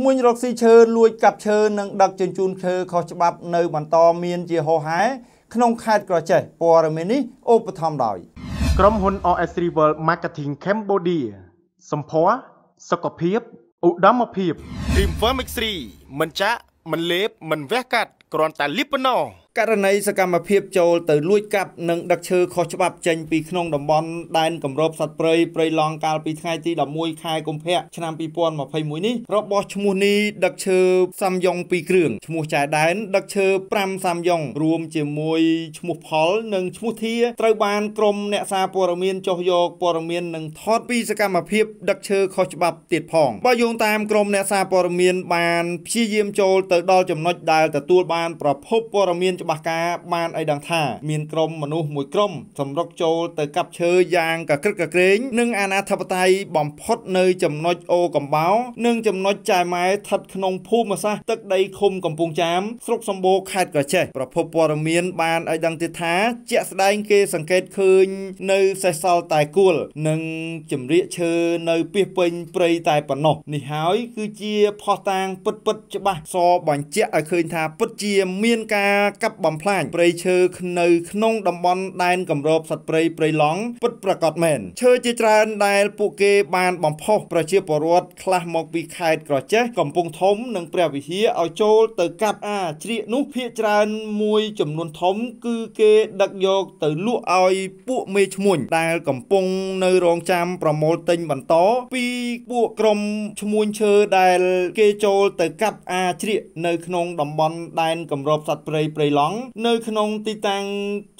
ស្មួញរកស៊ីឈើលួចកាប់ឈើនិងដឹកជញ្ជូនឈើខុសច្បាប់នៅបន្តមានជាហោហែក្នុងខេត្តក្រចេះព័ត៌មាននេះឧបត្ថម្ភដោយក្រុមហ៊ុន OS Rival Marketing Cambodia សម្ភារសុខភាពឧត្តមភាព Dreamworm X3 មិនចាក់មិនលេបមិនវះកាត់គ្រាន់តែលីបប៉ុណ្ណោះករណីសកម្មភាពចូលទៅលួចកាប់និងដឹកឈើខុសច្បាប់ចេញពីក្នុងតំបន់ដែនគម្របសត្វព្រៃព្រៃឡង់កាលពីថ្ងៃទី11ខែកុម្ភៈឆ្នាំ2021នេះរបស់ឈ្មោះនេះដឹកឈើសាំយ៉ុង2គ្រឿងឈ្មោះចែដែនដឹកឈើ5សាំយ៉ុងរួមជាមួយឈ្មោះផល និងឈ្មោះធាត្រូវបានក្រុមអ្នកសារព័ត៌មានចុះយកព័ត៌មាននិងថតពីសកម្មភាពដឹកឈើខុសច្បាប់ទៀតផងបើយោងតាមក្រុមអ្នកសារព័ត៌មានបានព្យាយាមចូលទៅដល់ចំណុចដែលទទួលបានប្រភពព័ត៌មានច្បាស់ច្បាស់ការបានឲ្យដឹងថាមានក្រុមមនុស្សមួយក្រុមសម្រុកចូលទៅកាប់ឈើយ៉ាងកក្រឹកកក្រែងនិងអាណាធិបតេយ្យបំផុតនៅចំណុចអូកំបោរនិងចំណុចចែម៉ែស្ថិតក្នុងភូមិសាស្ត្រទឹកដីឃុំកំពង់ចាមស្រុកសម្បូរខេត្តកោះចេះប្រភពព័ត៌មានបានឲ្យដឹងទៀតថាជាក់ស្ដែងគេសង្កេតឃើញនៅសេះសល់តែគួលនិងជំរាកឈើនៅពីពេញព្រៃតែប៉ុណ្ណោះនេះហើយគឺជាផោះតាងពិតពិតច្បាស់សបញ្ជាក់ឲ្យឃើញថាពិតជាមានការកាប់បំផ្លាញព្រៃឈើនៅក្នុងតំបន់ដែនគម្របសត្វព្រៃព្រៃឡង់ពិតប្រាកដមែនឈើជាច្រើនដែលពួកគេបានបំផុសប្រជាពលរដ្ឋខ្លះមកពីខេត្តក្រចេះកំពង់ធំនិងព្រះវិហារឲ្យចូលទៅកាប់អាជ្រៀកនោះភ ieck ច្រើនមួយចំនួនធំគឺគេដឹកយកទៅលក់ឲ្យពួកមេឈ្មួញដែលកំពុងនៅរងចាំប្រមូលទិញបន្តពីពួកក្រុមឈ្មួញឈើដែលគេចូលទៅកាប់អាជ្រៀកនៅក្នុងតំបន់ដែនគម្របសត្វព្រៃព្រៃឡង់នៅក្នុងទីតាំង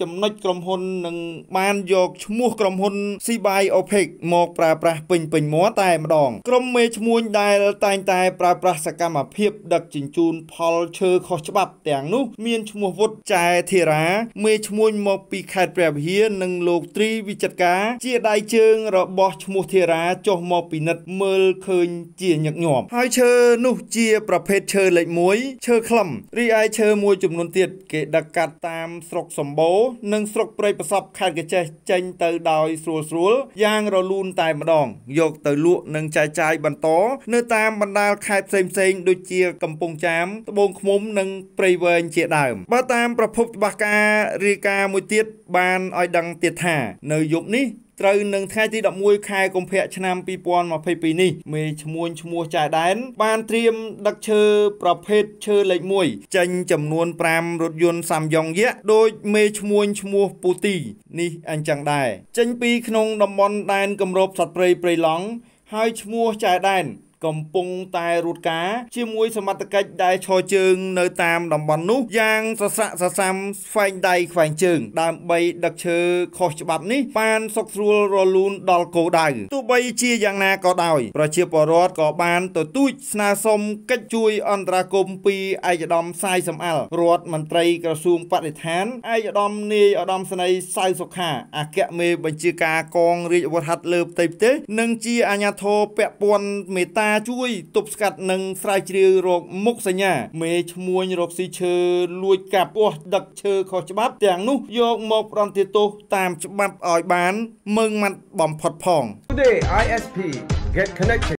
ចំណុចក្រុមហ៊ុននឹងបានយកឈ្មោះក្រុមហ៊ុន CBI OPEC មកប្រើប្រាស់ពេញពេញមាត់តែម្ដងក្រុមមេឈ្មួញដែលតែងតែប្រើប្រាស់សកម្មភាពដឹកជញ្ជូនផលឈើខុសច្បាប់ទាំងនោះមានឈ្មោះវុតចែធេរាមេឈ្មួញមកពីខេត្តព្រះវិហារនិងលោកទ្រីវិចិត្រការជាដៃជើងរបស់ឈ្មោះធេរាចុះមកពិនិត្យមើលឃើញជាញឹកញាប់ហើយឈើនោះជាប្រភេទឈើលេខ1ឈើខ្លឹមរីឯឈើមួយចំនួនទៀតគេដឹកកាត់តាមស្រុកសម្បូរនិងស្រុកព្រៃប្រសពខេត្តកចេះចេញទៅដោយស្រួលស្រួលយ៉ាងរលូនតែម្ដងយកទៅលក់និងចែកចាយបន្តនៅតាមបណ្ដាលខេត្តផ្សេងៗដូចជាកំពង់ចាមត្បូងឃ្មុំនិងព្រៃវែងជាដើមបើតាមប្រភពច្បាស់ការរាយការណ៍មួយទៀតបានឲ្យដឹងទៀតថានៅយប់នេះត្រូវនឹងថ្ងៃទី11ខែកុម្ភៈឆ្នាំ2022នេះមេឈ្មួញឈ្មោះចៅដែន បានត្រៀមដឹកឈើប្រភេទឈើលេខ1ចេញចំនួន5រថយន្តសាំយ៉ុងយៈដោយមេឈ្មួញឈ្មោះពូទី នេះអញ្ចឹងដែរចេញពីក្នុងតំបន់ដែនគម្របសត្វព្រៃព្រៃឡង់ហើយឈ្មោះចៅដែនកំពុងតែរត់ការជាមួយសមត្ថកិច្ចដែលឈរជើងនៅតាមតំបន់នោះយ៉ាងសស័កសសាំស្វែងដៃខ្វែងជើង ដើម្បីដឹកឈើខុសច្បាប់នេះបានសុកស្រួលរលូនដល់គោដៅទោះបីជាយ៉ាងណាក៏ដោយ ប្រជាពលរដ្ឋក៏បានទទូចស្នើសុំកិច្ចជួយអន្តរាគមពីឯកឧត្តមសាយសំអល់រដ្ឋមន្ត្រីក្រសួងបរិស្ថានឯកឧត្តមនាយឧត្តមស្នីសៅសុខាអគ្គមេបញ្ជាការកងរាជអាវុធហត្ថលើផ្ទៃប្រទេសនិងជាអាជ្ញាធរពាក់ព័ន្ធមេតាការជួយទប់ស្កាត់និងស្រាវជ្រាវរោគមុខសញ្ញាមេឈ្មួញរោគស៊ីឈើលួចកាប់ពោះដឹកឈើខុសច្បាប់ទាំងនោះយកមកប្រន្ទាទោសតាមច្បាប់ឲ្យបានមើងម៉ាត់បំផុតផង Today ISP get connected